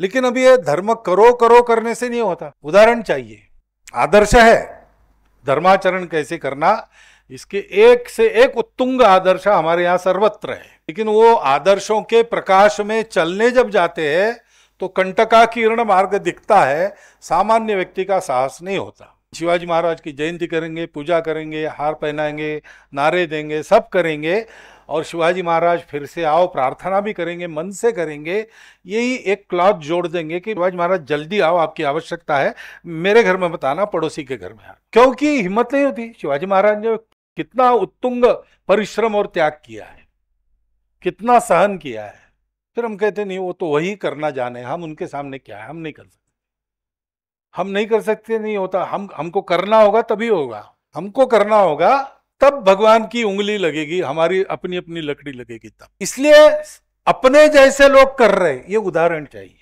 लेकिन अभी ये धर्म करो करो करने से नहीं होता उदाहरण चाहिए आदर्श है धर्माचरण कैसे करना इसके एक से एक उत्तुंग आदर्श हमारे यहाँ सर्वत्र है लेकिन वो आदर्शों के प्रकाश में चलने जब जाते हैं तो कंटका किरण मार्ग दिखता है सामान्य व्यक्ति का साहस नहीं होता शिवाजी महाराज की जयंती करेंगे पूजा करेंगे हार पहनाएंगे नारे देंगे सब करेंगे और शिवाजी महाराज फिर से आओ प्रार्थना भी करेंगे मन से करेंगे यही एक क्लॉथ जोड़ देंगे कि शिवाजी महाराज जल्दी आओ आपकी आवश्यकता है मेरे घर में बताना पड़ोसी के घर में आ क्योंकि हिम्मत नहीं होती शिवाजी महाराज ने कितना उत्तुंग परिश्रम और त्याग किया है कितना सहन किया है फिर हम कहते नहीं वो तो वही करना जाने हम उनके सामने क्या है हम नहीं कर सकते हम नहीं कर सकते नहीं होता हम हमको करना होगा तभी होगा हमको करना होगा तब भगवान की उंगली लगेगी हमारी अपनी अपनी लकड़ी लगेगी तब इसलिए अपने जैसे लोग कर रहे ये उदाहरण चाहिए